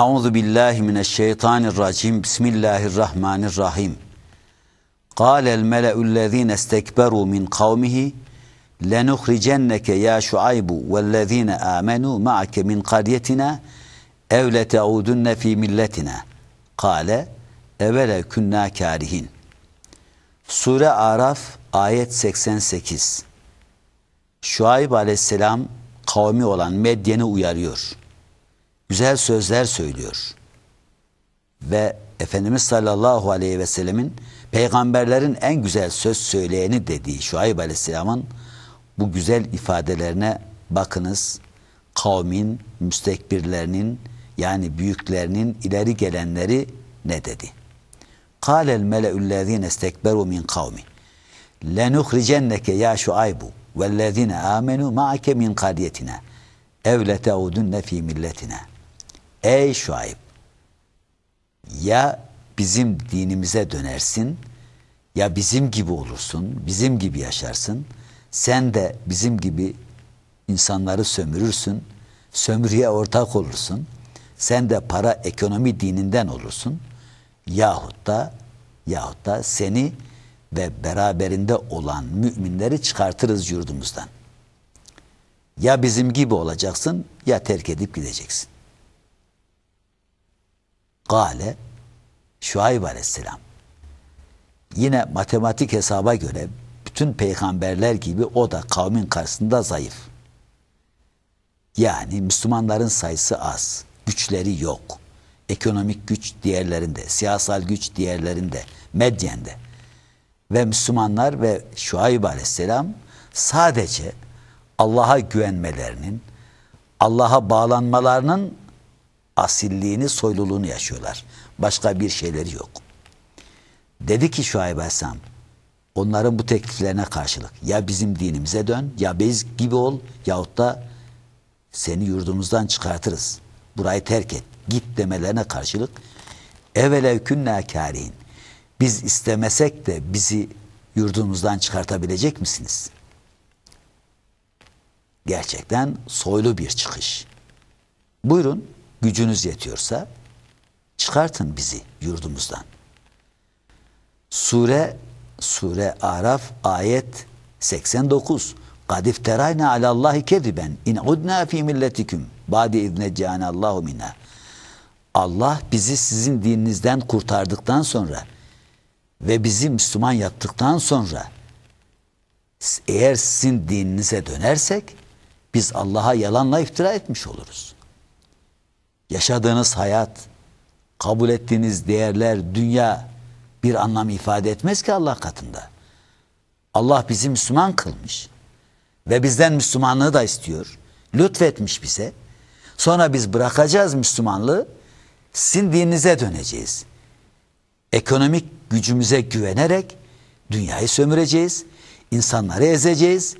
Euzu billahi mineşşeytanirracim. Bismillahirrahmanirrahim. Kâlel mele'ullezîne istekberu min kavmihi lenuhricenneke ya şuaybu vellezîne amenu ma'ake min karyetina ev lete'udunne fi milletina. Kâle evele künna kârihin. Sure Araf ayet 88. Şuayb aleyhisselam kavmi olan Medyen'i uyarıyor güzel sözler söylüyor. Ve Efendimiz sallallahu aleyhi ve sellemin peygamberlerin en güzel söz söyleyeni dediği Şuayb aleyhisselamın bu güzel ifadelerine bakınız. Kavmin, müstekbirlerinin yani büyüklerinin ileri gelenleri ne dedi? قَالَ الْمَلَأُ الَّذ۪ينَ اسْتَكْبَرُوا مِنْ قَوْمِ لَنُخْرِجَنَّكَ يَا شُعَيْبُ وَالَّذ۪ينَ آمَنُوا مَعَكَ مِنْ قَرْيَتِنَا اَوْ لَتَعُدُنَّ ف۪ي مِلَّتِنَا Ey Şuayb ya bizim dinimize dönersin ya bizim gibi olursun, bizim gibi yaşarsın. Sen de bizim gibi insanları sömürürsün, sömürüye ortak olursun. Sen de para ekonomi dininden olursun. Yahut da yahut da seni ve beraberinde olan müminleri çıkartırız yurdumuzdan. Ya bizim gibi olacaksın ya terk edip gideceksin. Gale Şuayb aleyhisselam. Yine matematik hesaba göre bütün peygamberler gibi o da kavmin karşısında zayıf. Yani Müslümanların sayısı az, güçleri yok. Ekonomik güç diğerlerinde, siyasal güç diğerlerinde, medyende. Ve Müslümanlar ve Şuayb aleyhisselam sadece Allah'a güvenmelerinin, Allah'a bağlanmalarının asilliğini, soyluluğunu yaşıyorlar. Başka bir şeyleri yok. Dedi ki Şuayb Aleyhisselam, onların bu tekliflerine karşılık ya bizim dinimize dön, ya biz gibi ol, yahut da seni yurdumuzdan çıkartırız. Burayı terk et, git demelerine karşılık evvelev künnâ kârihin. Biz istemesek de bizi yurdumuzdan çıkartabilecek misiniz? Gerçekten soylu bir çıkış. Buyurun gücünüz yetiyorsa çıkartın bizi yurdumuzdan. Sure Sure Araf ayet 89. Kadif terayna alallahi kediben in udna fi milletikum badi idne cana Allahu minna. Allah bizi sizin dininizden kurtardıktan sonra ve bizi Müslüman yaptıktan sonra eğer sizin dininize dönersek biz Allah'a yalanla iftira etmiş oluruz yaşadığınız hayat, kabul ettiğiniz değerler, dünya bir anlam ifade etmez ki Allah katında. Allah bizi Müslüman kılmış ve bizden Müslümanlığı da istiyor. Lütfetmiş bize. Sonra biz bırakacağız Müslümanlığı, sizin dininize döneceğiz. Ekonomik gücümüze güvenerek dünyayı sömüreceğiz, insanları ezeceğiz,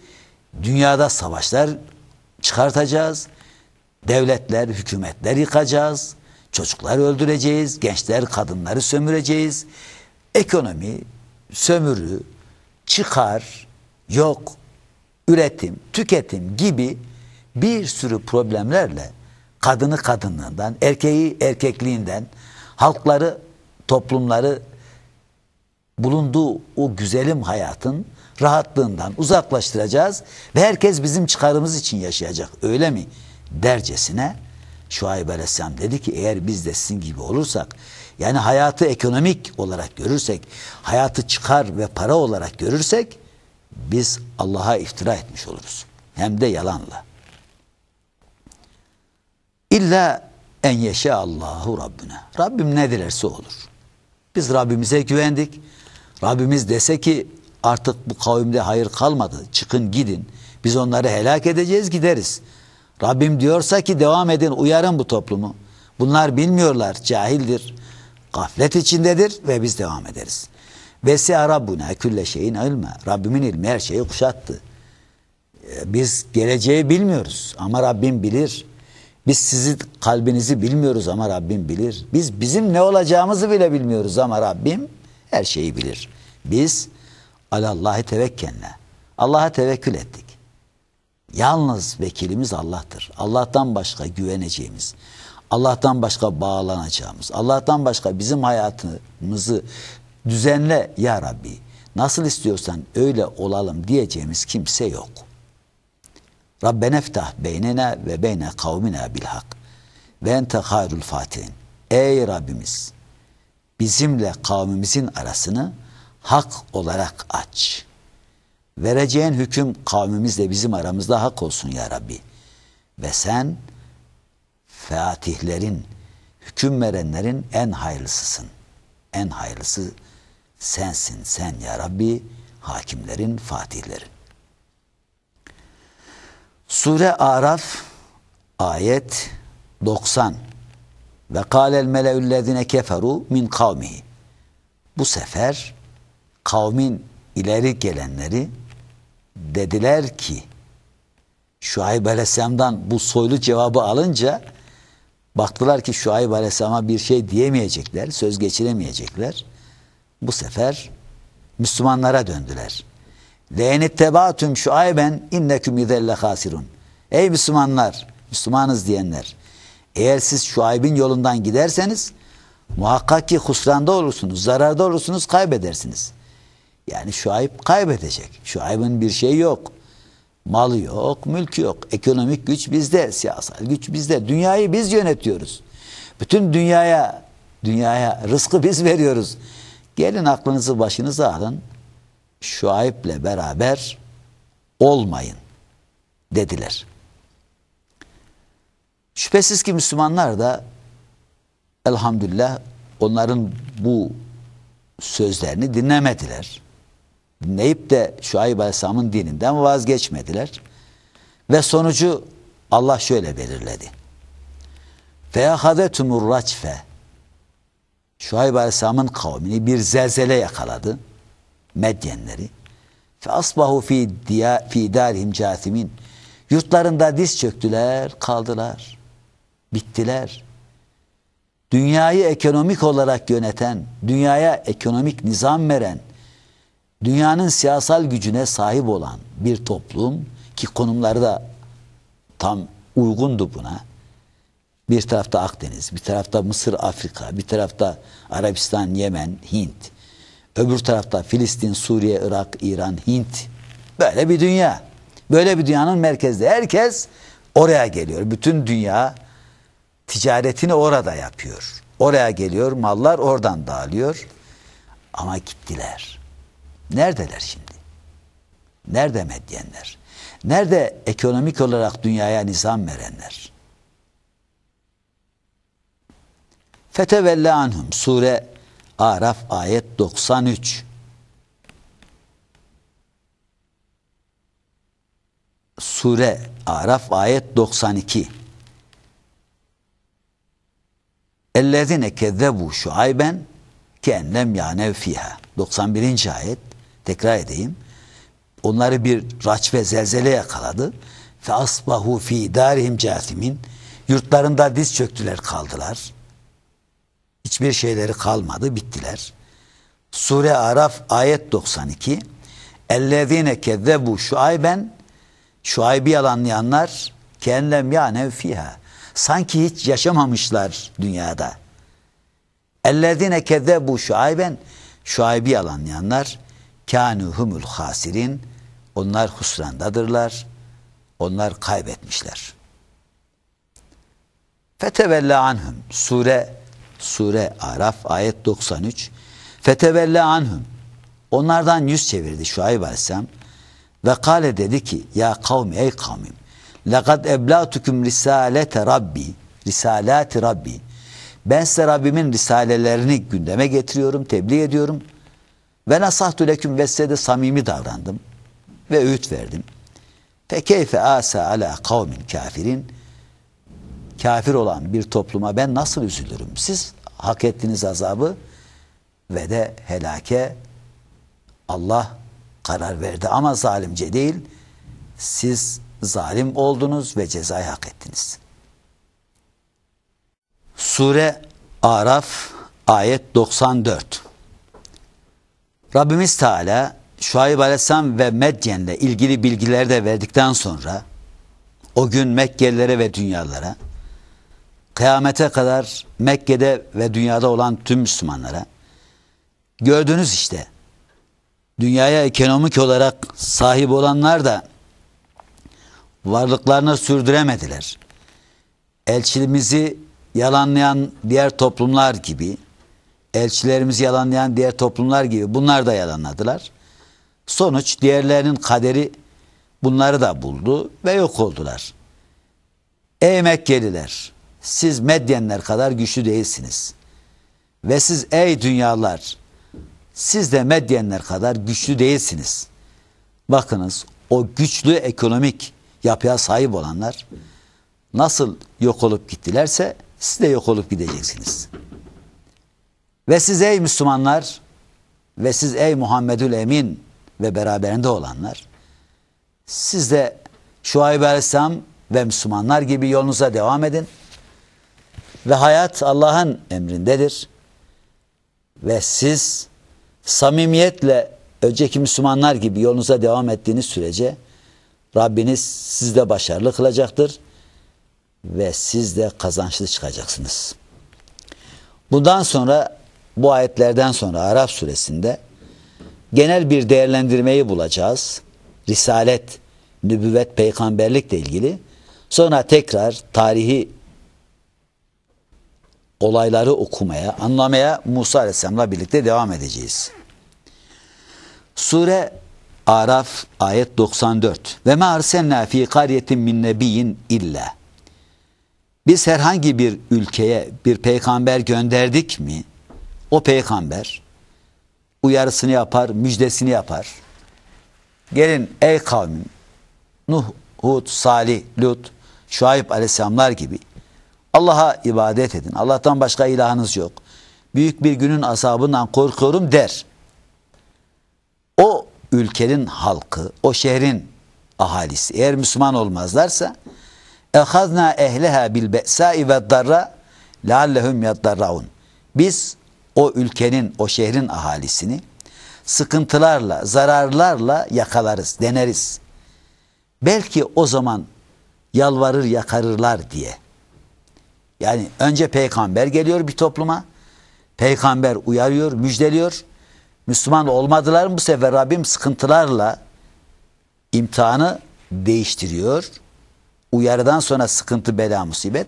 dünyada savaşlar çıkartacağız, Devletler, hükümetler yıkacağız. çocuklar öldüreceğiz. Gençler, kadınları sömüreceğiz. Ekonomi, sömürü, çıkar, yok, üretim, tüketim gibi bir sürü problemlerle kadını kadınlığından, erkeği erkekliğinden, halkları, toplumları bulunduğu o güzelim hayatın rahatlığından uzaklaştıracağız ve herkes bizim çıkarımız için yaşayacak. Öyle mi? dercesine Şuayb Aleyhisselam dedi ki eğer biz de sizin gibi olursak yani hayatı ekonomik olarak görürsek hayatı çıkar ve para olarak görürsek biz Allah'a iftira etmiş oluruz. Hem de yalanla. İlla en yeşe Allahu Rabbine. Rabbim ne dilerse olur. Biz Rabbimize güvendik. Rabbimiz dese ki artık bu kavimde hayır kalmadı. Çıkın gidin. Biz onları helak edeceğiz gideriz. Rabbim diyorsa ki devam edin uyarın bu toplumu. Bunlar bilmiyorlar, cahildir. Gaflet içindedir ve biz devam ederiz. Vesiha Rabbuna külle şeyin ilme. Rabbimin ilmi her şeyi kuşattı. Ee, biz geleceği bilmiyoruz ama Rabbim bilir. Biz sizi kalbinizi bilmiyoruz ama Rabbim bilir. Biz bizim ne olacağımızı bile bilmiyoruz ama Rabbim her şeyi bilir. Biz alallahi tevekkenle. Allah'a tevekkül ettik. Yalnız vekilimiz Allah'tır. Allah'tan başka güveneceğimiz, Allah'tan başka bağlanacağımız, Allah'tan başka bizim hayatımızı düzenle ya Rabbi. Nasıl istiyorsan öyle olalım diyeceğimiz kimse yok. Rabben eftah beynena ve beyne kavmina bilhak. Ve ente hayrul fatihin. Ey Rabbimiz bizimle kavmimizin arasını hak olarak aç.'' Vereceğin hüküm kavmimizle bizim aramızda hak olsun ya Rabbi. Ve sen fatihlerin, hüküm verenlerin en hayırlısısın. En hayırlısı sensin sen ya Rabbi hakimlerin, fatihlerin. Sure Araf ayet 90 ve kâlel meleüllezine keferu min kavmihi. Bu sefer kavmin ileri gelenleri dediler ki Şuayb Aleyhisselam'dan bu soylu cevabı alınca baktılar ki Şuayb Aleyhisselam'a bir şey diyemeyecekler, söz geçiremeyecekler. Bu sefer Müslümanlara döndüler. Le'en ittebatüm şuayben inneküm idelle hasirun. Ey Müslümanlar, Müslümanız diyenler. Eğer siz şuaybin yolundan giderseniz muhakkak ki husranda olursunuz, zararda olursunuz, kaybedersiniz.'' Yani Şuayb kaybedecek. Şuayb'ın bir şey yok. Malı yok, mülk yok. Ekonomik güç bizde, siyasal güç bizde. Dünyayı biz yönetiyoruz. Bütün dünyaya, dünyaya rızkı biz veriyoruz. Gelin aklınızı başınıza alın. Şuayb'le beraber olmayın dediler. Şüphesiz ki Müslümanlar da elhamdülillah onların bu sözlerini dinlemediler. Dinleyip de Şuayb Aleyhisselam'ın dininden vazgeçmediler. Ve sonucu Allah şöyle belirledi. فَيَخَذَتُمُ الرَّجْفَ Şuayb Aleyhisselam'ın kavmini bir zelzele yakaladı. Medyenleri. فَأَصْبَهُ ف۪ي, فِي دَارِهِمْ جَاثِمِينَ Yurtlarında diz çöktüler, kaldılar. Bittiler. Dünyayı ekonomik olarak yöneten, dünyaya ekonomik nizam veren, dünyanın siyasal gücüne sahip olan bir toplum ki konumları da tam uygundu buna. Bir tarafta Akdeniz, bir tarafta Mısır, Afrika, bir tarafta Arabistan, Yemen, Hint. Öbür tarafta Filistin, Suriye, Irak, İran, Hint. Böyle bir dünya. Böyle bir dünyanın merkezde herkes oraya geliyor. Bütün dünya ticaretini orada yapıyor. Oraya geliyor, mallar oradan dağılıyor. Ama gittiler. Neredeler şimdi? Nerede medyenler? Nerede ekonomik olarak dünyaya nizam verenler? Fetevelle anhum sure Araf ayet 93 Sure Araf ayet 92 Ellezine kezzebu şuayben kendem yanev fiha 91. ayet tekrar edeyim. Onları bir raç ve zelzele yakaladı. Fe asbahu fi darihim casimin. Yurtlarında diz çöktüler kaldılar. Hiçbir şeyleri kalmadı, bittiler. Sure Araf ayet 92. Ellezine kezzebu şuayben Şuayb'i yalanlayanlar kenlem ya fiha. Sanki hiç yaşamamışlar dünyada. Ellezine kezzebu şuayben Şuayb'i yalanlayanlar kânû humul hasirin onlar husrandadırlar. Onlar kaybetmişler. Fetevelle anhum sure sure Araf ayet 93 Fetevelle anhum onlardan yüz çevirdi şu ay Aleyhisselam ve kale dedi ki ya kavmi ey kavmim lekad eblatukum risalete rabbi risalati rabbi ben size Rabbimin risalelerini gündeme getiriyorum tebliğ ediyorum.'' Ve nasahtu leküm ve samimi davrandım ve öğüt verdim. Fe keyfe asa ala kavmin kafirin kafir olan bir topluma ben nasıl üzülürüm? Siz hak ettiğiniz azabı ve de helake Allah karar verdi ama zalimce değil. Siz zalim oldunuz ve cezayı hak ettiniz. Sure Araf ayet 94 Rabbimiz Teala Şuayb Aleyhisselam ve Medyen'le ilgili bilgileri de verdikten sonra o gün Mekkelilere ve dünyalara kıyamete kadar Mekke'de ve dünyada olan tüm Müslümanlara gördünüz işte dünyaya ekonomik olarak sahip olanlar da varlıklarını sürdüremediler. Elçimizi yalanlayan diğer toplumlar gibi elçilerimizi yalanlayan diğer toplumlar gibi bunlar da yalanladılar. Sonuç diğerlerinin kaderi bunları da buldu ve yok oldular. Ey Mekkeliler siz Medyenler kadar güçlü değilsiniz. Ve siz ey dünyalar siz de Medyenler kadar güçlü değilsiniz. Bakınız o güçlü ekonomik yapıya sahip olanlar nasıl yok olup gittilerse siz de yok olup gideceksiniz.'' Ve siz ey Müslümanlar ve siz ey Muhammedül Emin ve beraberinde olanlar siz de Şuayb Aleyhisselam ve Müslümanlar gibi yolunuza devam edin. Ve hayat Allah'ın emrindedir. Ve siz samimiyetle önceki Müslümanlar gibi yolunuza devam ettiğiniz sürece Rabbiniz sizde başarılı kılacaktır ve siz de kazançlı çıkacaksınız. Bundan sonra bu ayetlerden sonra Araf suresinde genel bir değerlendirmeyi bulacağız. Risalet, nübüvvet, peygamberlikle ilgili. Sonra tekrar tarihi olayları okumaya, anlamaya Musa Aleyhisselam'la birlikte devam edeceğiz. Sure Araf ayet 94 Ve ma arselna fi karyetin min nebiyin illa Biz herhangi bir ülkeye bir peygamber gönderdik mi? O peygamber uyarısını yapar, müjdesini yapar. Gelin ey kavmim Nuh, Hud, Salih, Lut, Şuayb aleyhisselamlar gibi Allah'a ibadet edin. Allah'tan başka ilahınız yok. Büyük bir günün asabından korkuyorum der. O ülkenin halkı, o şehrin ahalisi eğer Müslüman olmazlarsa ehazna ehleha bil be'sa'i ve darra leallehum yaddarraun. Biz o ülkenin, o şehrin ahalisini sıkıntılarla, zararlarla yakalarız, deneriz. Belki o zaman yalvarır yakarırlar diye. Yani önce peygamber geliyor bir topluma. Peygamber uyarıyor, müjdeliyor. Müslüman olmadılar mı bu sefer Rabbim sıkıntılarla imtihanı değiştiriyor. Uyarıdan sonra sıkıntı, bela, musibet.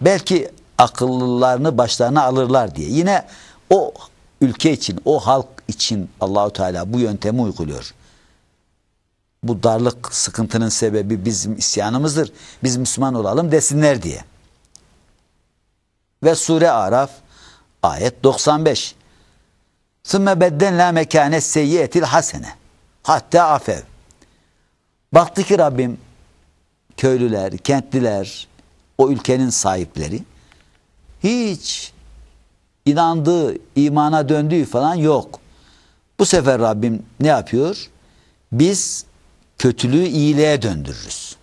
Belki akıllılarını başlarına alırlar diye. Yine o ülke için, o halk için Allahu Teala bu yöntemi uyguluyor. Bu darlık, sıkıntının sebebi bizim isyanımızdır. Biz Müslüman olalım desinler diye. Ve sure Araf ayet 95. Sümme la mekâne seyyiyetil hasene. Hatta afev. Baktı ki Rabbim köylüler, kentliler, o ülkenin sahipleri hiç inandığı, imana döndüğü falan yok. Bu sefer Rabbim ne yapıyor? Biz kötülüğü iyiliğe döndürürüz.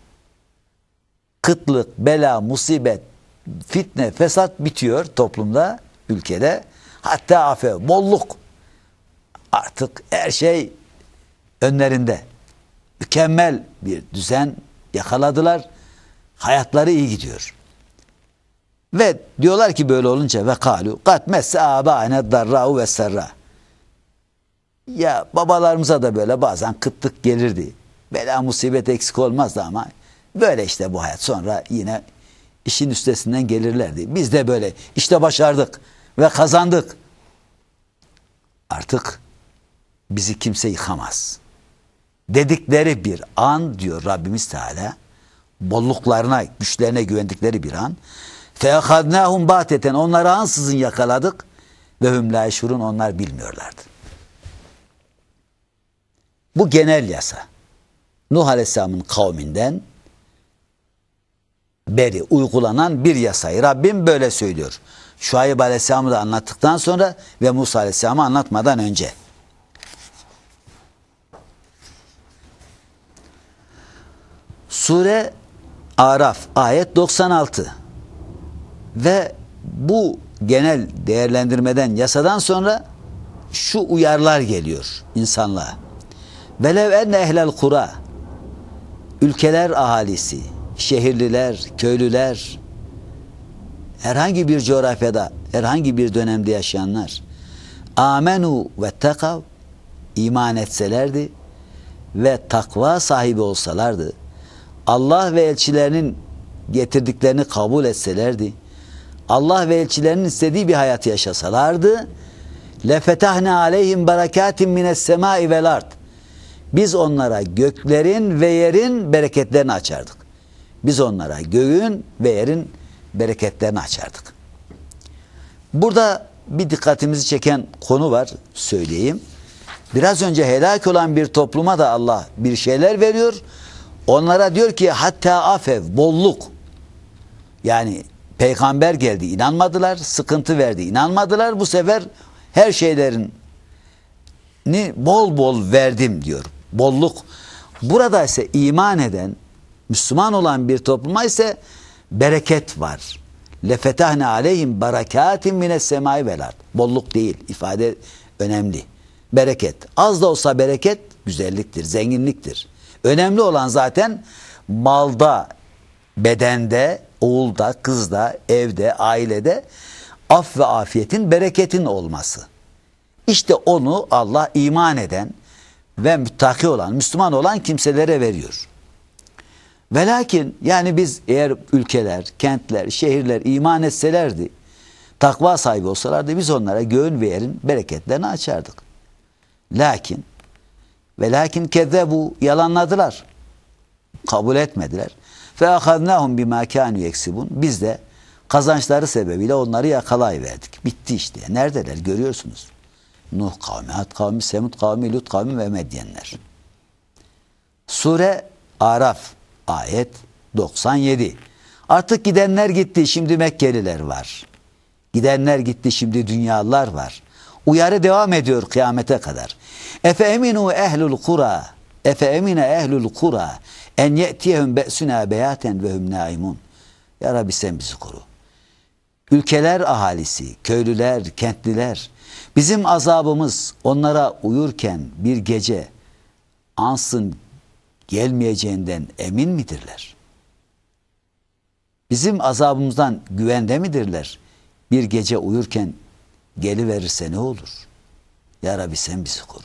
Kıtlık, bela, musibet, fitne, fesat bitiyor toplumda, ülkede. Hatta afe, bolluk. Artık her şey önlerinde. Mükemmel bir düzen yakaladılar. Hayatları iyi gidiyor. Ve diyorlar ki böyle olunca ve kalu kat messe abane darra'u ve serra. Ya babalarımıza da böyle bazen kıtlık gelirdi. Bela musibet eksik olmazdı ama böyle işte bu hayat. Sonra yine işin üstesinden gelirlerdi. Biz de böyle işte başardık ve kazandık. Artık bizi kimse yıkamaz. Dedikleri bir an diyor Rabbimiz Teala bolluklarına, güçlerine güvendikleri bir an Feakadnâhum bâteten. Onları ansızın yakaladık. Ve hüm Onlar bilmiyorlardı. Bu genel yasa. Nuh Aleyhisselam'ın kavminden beri uygulanan bir yasayı. Rabbim böyle söylüyor. Şuayb Aleyhisselam'ı da anlattıktan sonra ve Musa Aleyhisselam'ı anlatmadan önce. Sure Araf ayet 96 ve bu genel değerlendirmeden, yasadan sonra şu uyarlar geliyor insanlığa. Velev enne ehlel kura ülkeler ahalisi, şehirliler, köylüler, herhangi bir coğrafyada, herhangi bir dönemde yaşayanlar amenu ve tekav iman etselerdi ve takva sahibi olsalardı Allah ve elçilerinin getirdiklerini kabul etselerdi Allah ve elçilerinin istediği bir hayat yaşasalardı lefetahne aleyhim barakatim mines semai vel ard biz onlara göklerin ve yerin bereketlerini açardık. Biz onlara göğün ve yerin bereketlerini açardık. Burada bir dikkatimizi çeken konu var söyleyeyim. Biraz önce helak olan bir topluma da Allah bir şeyler veriyor. Onlara diyor ki hatta afev bolluk. Yani Peygamber geldi inanmadılar, sıkıntı verdi inanmadılar. Bu sefer her şeylerin ni bol bol verdim diyor. Bolluk. Burada ise iman eden, Müslüman olan bir topluma ise bereket var. Lefetahne aleyhim barakatim mine semai velar. Bolluk değil, ifade önemli. Bereket. Az da olsa bereket güzelliktir, zenginliktir. Önemli olan zaten malda, bedende, oğulda, kızda, evde, ailede af ve afiyetin, bereketin olması. İşte onu Allah iman eden ve müttaki olan, Müslüman olan kimselere veriyor. Ve lakin yani biz eğer ülkeler, kentler, şehirler iman etselerdi, takva sahibi olsalardı biz onlara göğün ve yerin bereketlerini açardık. Lakin ve lakin bu yalanladılar. Kabul etmediler. فَاَخَذْنَاهُمْ بِمَا كَانُوا يَكْسِبُونَ Biz de kazançları sebebiyle onları yakalayıverdik. Bitti işte. Neredeler görüyorsunuz. Nuh kavmi, Had kavmi, Semud kavmi, Lut kavmi ve Medyenler. Sure Araf ayet 97. Artık gidenler gitti şimdi Mekkeliler var. Gidenler gitti şimdi dünyalar var. Uyarı devam ediyor kıyamete kadar. Efe eminu ehlul kura. Efe emine ehlul kura. En ye'tiyehum be'suna beyaten ve hum naimun. Ya Rabbi sen bizi koru. Ülkeler ahalisi, köylüler, kentliler bizim azabımız onlara uyurken bir gece ansın gelmeyeceğinden emin midirler? Bizim azabımızdan güvende midirler? Bir gece uyurken geliverirse ne olur? Ya Rabbi sen bizi koru.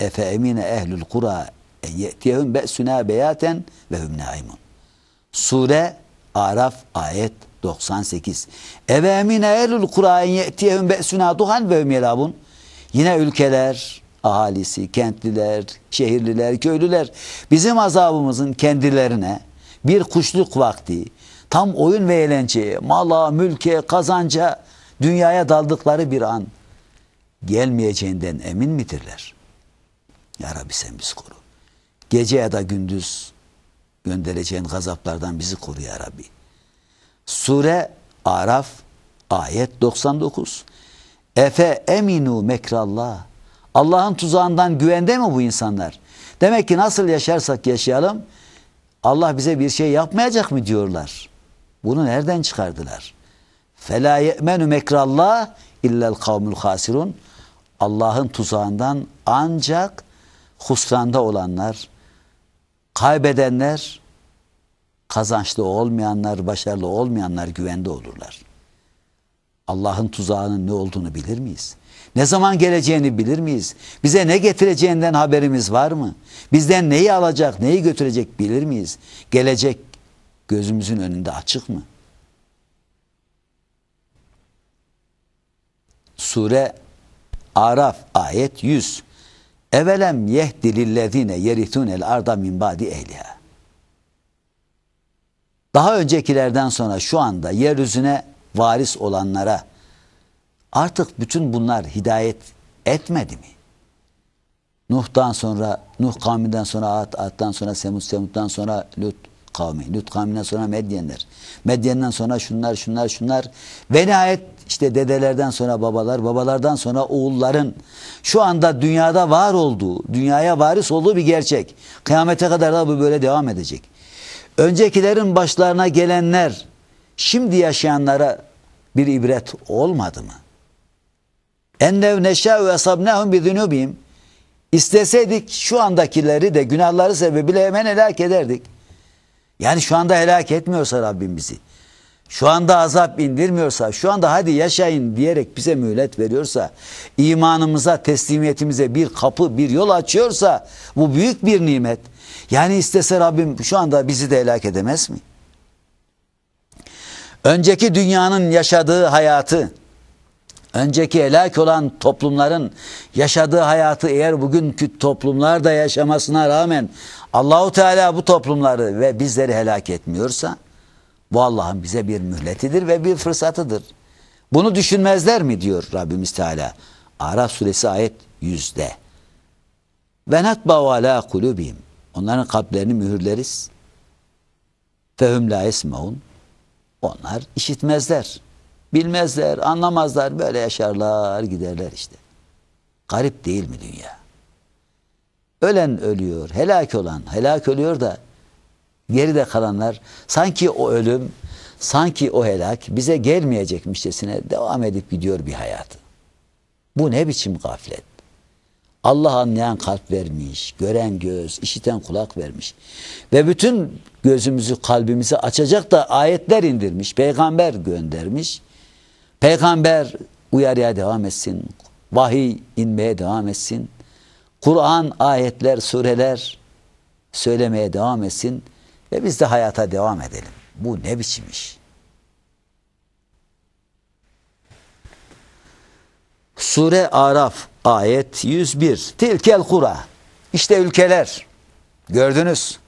Efe emine ehlül kura e, ye'tiyehum be'suna beyaten ve hum naimun. Sure Araf ayet 98. Eve emine elul kura'in ye'tiyehum be'suna duhan ve hum yelabun. Yine ülkeler, ahalisi, kentliler, şehirliler, köylüler bizim azabımızın kendilerine bir kuşluk vakti tam oyun ve eğlenceye, mala, mülke, kazanca dünyaya daldıkları bir an gelmeyeceğinden emin midirler? Ya Rabbi sen bizi koru. Gece ya da gündüz göndereceğin gazaplardan bizi koru ya Rabbi. Sure Araf ayet 99. Efe eminu mekrallah. Allah'ın tuzağından güvende mi bu insanlar? Demek ki nasıl yaşarsak yaşayalım Allah bize bir şey yapmayacak mı diyorlar. Bunu nereden çıkardılar? Fela ye'menu mekrallah illel kavmul hasirun. Allah'ın tuzağından ancak husranda olanlar Kaybedenler kazançlı olmayanlar, başarılı olmayanlar güvende olurlar. Allah'ın tuzağının ne olduğunu bilir miyiz? Ne zaman geleceğini bilir miyiz? Bize ne getireceğinden haberimiz var mı? Bizden neyi alacak, neyi götürecek bilir miyiz? Gelecek gözümüzün önünde açık mı? Sure Araf ayet 100 Evelem yehdi lillezine el arda min ba'di ehliha. Daha öncekilerden sonra şu anda yeryüzüne varis olanlara artık bütün bunlar hidayet etmedi mi? Nuh'tan sonra, Nuh kavminden sonra, Ad, Ad'dan sonra, Semud, Semud'dan sonra Lut kavmi, Lut kavminden sonra Medyenler, Medyen'den sonra şunlar, şunlar, şunlar ve nihayet işte dedelerden sonra babalar, babalardan sonra oğulların şu anda dünyada var olduğu, dünyaya varis olduğu bir gerçek. Kıyamete kadar da bu böyle devam edecek. Öncekilerin başlarına gelenler şimdi yaşayanlara bir ibret olmadı mı? Ennev neşâ'u esabnâhum bidünûbihim. İsteseydik şu andakileri de günahları sebebiyle hemen helak ederdik. Yani şu anda helak etmiyorsa Rabbim bizi şu anda azap indirmiyorsa, şu anda hadi yaşayın diyerek bize mühlet veriyorsa, imanımıza, teslimiyetimize bir kapı, bir yol açıyorsa bu büyük bir nimet. Yani istese Rabbim şu anda bizi de helak edemez mi? Önceki dünyanın yaşadığı hayatı, önceki helak olan toplumların yaşadığı hayatı eğer bugünkü toplumlar da yaşamasına rağmen Allahu Teala bu toplumları ve bizleri helak etmiyorsa, bu Allah'ın bize bir mühletidir ve bir fırsatıdır. Bunu düşünmezler mi diyor Rabbimiz Teala. Araf suresi ayet 100'de. Ve nakbav ala kulubim. Onların kalplerini mühürleriz. Fehüm la esmeun. Onlar işitmezler. Bilmezler, anlamazlar. Böyle yaşarlar, giderler işte. Garip değil mi dünya? Ölen ölüyor, helak olan helak ölüyor da geride kalanlar sanki o ölüm, sanki o helak bize gelmeyecekmişçesine devam edip gidiyor bir hayatı. Bu ne biçim gaflet? Allah anlayan kalp vermiş, gören göz, işiten kulak vermiş. Ve bütün gözümüzü, kalbimizi açacak da ayetler indirmiş, peygamber göndermiş. Peygamber uyarıya devam etsin, vahiy inmeye devam etsin. Kur'an, ayetler, sureler söylemeye devam etsin. Ve biz de hayata devam edelim. Bu ne biçim iş? Sure Araf ayet 101. Tilkel kura. İşte ülkeler. Gördünüz.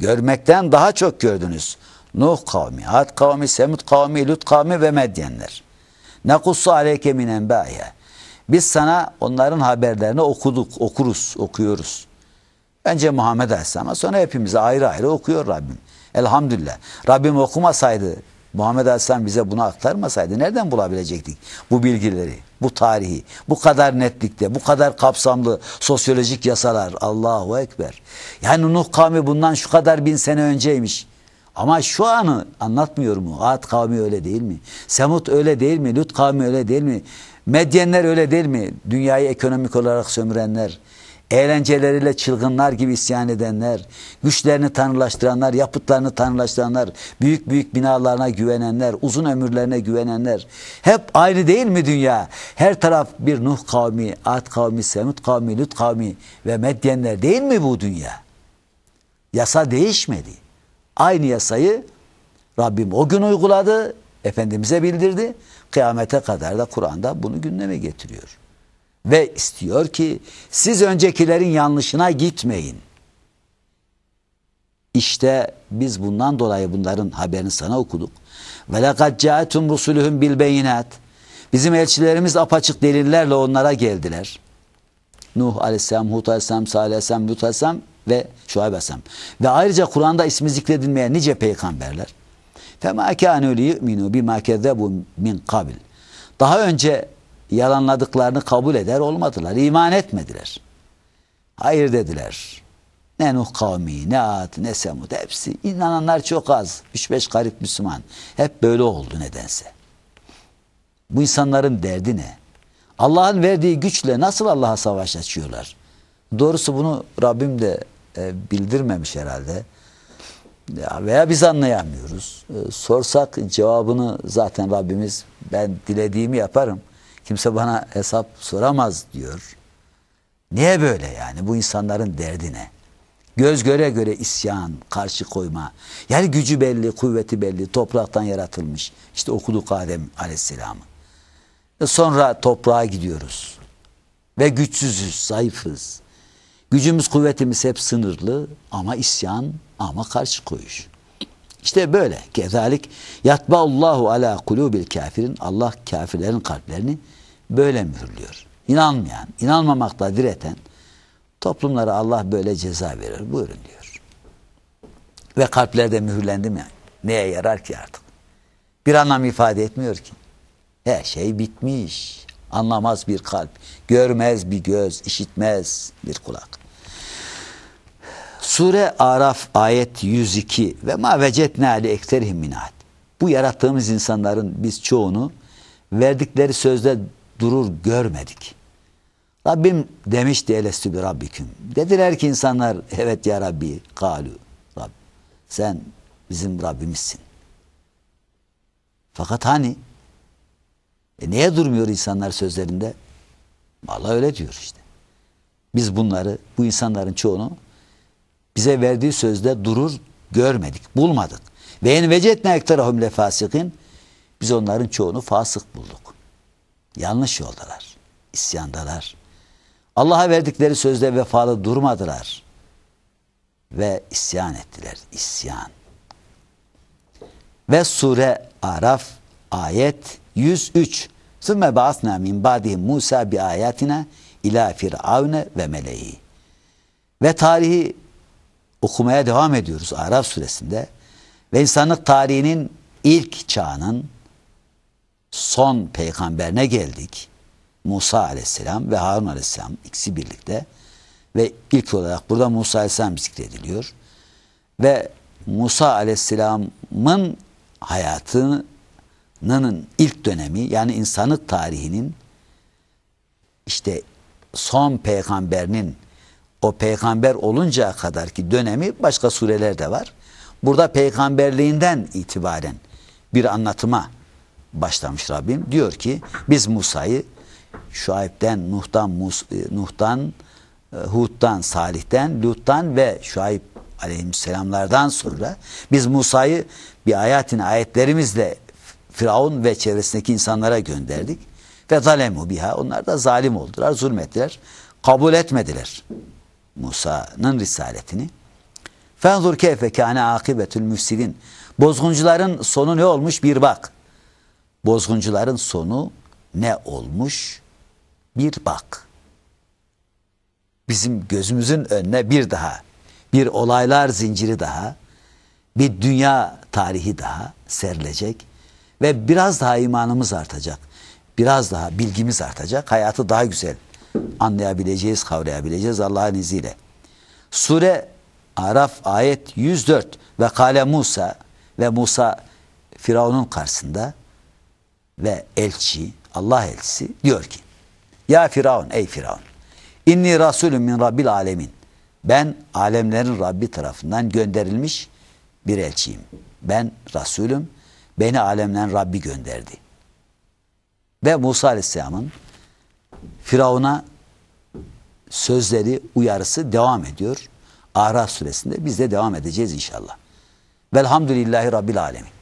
Görmekten daha çok gördünüz. Nuh kavmi, Ad kavmi, Semud kavmi, Lut kavmi ve Medyenler. Ne Nekussu aleyke minen bâye. Biz sana onların haberlerini okuduk, okuruz, okuyoruz. Önce Muhammed Aleyhisselam'a sonra hepimize ayrı ayrı okuyor Rabbim. Elhamdülillah. Rabbim okumasaydı Muhammed Aleyhisselam bize bunu aktarmasaydı nereden bulabilecektik bu bilgileri, bu tarihi, bu kadar netlikte, bu kadar kapsamlı sosyolojik yasalar. Allahu Ekber. Yani Nuh kavmi bundan şu kadar bin sene önceymiş. Ama şu anı anlatmıyor mu? Ad kavmi öyle değil mi? Semut öyle değil mi? Lut kavmi öyle değil mi? Medyenler öyle değil mi? Dünyayı ekonomik olarak sömürenler, eğlenceleriyle çılgınlar gibi isyan edenler, güçlerini tanrılaştıranlar, yapıtlarını tanrılaştıranlar, büyük büyük binalarına güvenenler, uzun ömürlerine güvenenler. Hep aynı değil mi dünya? Her taraf bir Nuh kavmi, Ad kavmi, Semud kavmi, Lüt kavmi ve Medyenler değil mi bu dünya? Yasa değişmedi. Aynı yasayı Rabbim o gün uyguladı, Efendimiz'e bildirdi. Kıyamete kadar da Kur'an'da bunu gündeme getiriyor. Ve istiyor ki siz öncekilerin yanlışına gitmeyin. İşte biz bundan dolayı bunların haberini sana okuduk. Ve lekad caetum rusuluhum bil beyinat. Bizim elçilerimiz apaçık delillerle onlara geldiler. Nuh aleyhisselam, Hud aleyhisselam, Salih aleyhisselam, Lut aleyhisselam ve Şuayb aleyhisselam. Ve ayrıca Kur'an'da ismi zikredilmeyen nice peygamberler. فَمَا كَانُوا لِيُؤْمِنُوا بِمَا كَذَّبُوا min قَبْلِ Daha önce yalanladıklarını kabul eder olmadılar. İman etmediler. Hayır dediler. Ne Nuh kavmi, ne Ad, ne Semud hepsi. inananlar çok az. Üç beş garip Müslüman. Hep böyle oldu nedense. Bu insanların derdi ne? Allah'ın verdiği güçle nasıl Allah'a savaş açıyorlar? Doğrusu bunu Rabbim de e, bildirmemiş herhalde. Ya veya biz anlayamıyoruz. E, sorsak cevabını zaten Rabbimiz ben dilediğimi yaparım. Kimse bana hesap soramaz diyor. Niye böyle yani? Bu insanların derdine. Göz göre göre isyan, karşı koyma. Yani gücü belli, kuvveti belli, topraktan yaratılmış. İşte okuduk Adem Aleyhisselam'ı. E sonra toprağa gidiyoruz. Ve güçsüzüz, zayıfız. Gücümüz, kuvvetimiz hep sınırlı ama isyan ama karşı koyuş. İşte böyle. Kezalik yatba'ullahu ala kulubil kafirin. Allah kafirlerin kalplerini böyle mühürlüyor. İnanmayan, inanmamakla direten toplumlara Allah böyle ceza verir. Buyurun diyor. Ve kalplerde mühürlendi mi? Neye yarar ki artık? Bir anlam ifade etmiyor ki. Her şey bitmiş. Anlamaz bir kalp, görmez bir göz, işitmez bir kulak. Sure Araf ayet 102 ve ma vecetne ali ekserihim minat. Bu yarattığımız insanların biz çoğunu verdikleri sözde durur görmedik. Rabbim demiş elestü bir rabbiküm. Dediler ki insanlar evet ya Rabbi kalu Rab. Sen bizim Rabbimizsin. Fakat hani e niye durmuyor insanlar sözlerinde? Allah öyle diyor işte. Biz bunları, bu insanların çoğunu bize verdiği sözde durur görmedik, bulmadık. Ve en vecetne ekterahum fasikin, biz onların çoğunu fasık bulduk. Yanlış yoldalar, isyandalar. Allah'a verdikleri sözde vefalı durmadılar. Ve isyan ettiler, isyan. Ve sure Araf ayet 103 Sümme ba'asna min ba'dihim Musa bi ayatina ila firavne ve meleği. Ve tarihi okumaya devam ediyoruz Araf suresinde. Ve insanlık tarihinin ilk çağının son peygamberine geldik. Musa aleyhisselam ve Harun aleyhisselam ikisi birlikte. Ve ilk olarak burada Musa aleyhisselam zikrediliyor. Ve Musa aleyhisselamın hayatının ilk dönemi yani insanlık tarihinin işte son peygamberinin o peygamber oluncaya kadar ki dönemi başka surelerde var. Burada peygamberliğinden itibaren bir anlatıma başlamış Rabbim. Diyor ki biz Musa'yı Şuayb'den, Nuh'dan, Mus e, Nuh'dan, e, Hud'dan, Salih'ten, Lut'tan ve Şuayb aleyhisselamlardan sonra biz Musa'yı bir ayetin ayetlerimizle Firavun ve çevresindeki insanlara gönderdik. Ve zalemu biha. Onlar da zalim oldular, zulmettiler. Kabul etmediler. Musa'nın risaletini. Fenzur keyfe kâne akibetül müfsidin. Bozguncuların sonu ne olmuş bir bak. Bozguncuların sonu ne olmuş bir bak. Bizim gözümüzün önüne bir daha, bir olaylar zinciri daha, bir dünya tarihi daha serilecek ve biraz daha imanımız artacak. Biraz daha bilgimiz artacak. Hayatı daha güzel anlayabileceğiz, kavrayabileceğiz Allah'ın izniyle. Sure Araf ayet 104 ve Kale Musa ve Musa Firavun'un karşısında ve elçi, Allah elçisi diyor ki Ya Firavun ey Firavun inni rasulüm min Rabbil alemin ben alemlerin Rabbi tarafından gönderilmiş bir elçiyim. Ben Rasulüm. Beni alemden Rabbi gönderdi. Ve Musa Aleyhisselam'ın Firavun'a sözleri, uyarısı devam ediyor. Araf suresinde biz de devam edeceğiz inşallah. Velhamdülillahi Rabbil Alemin.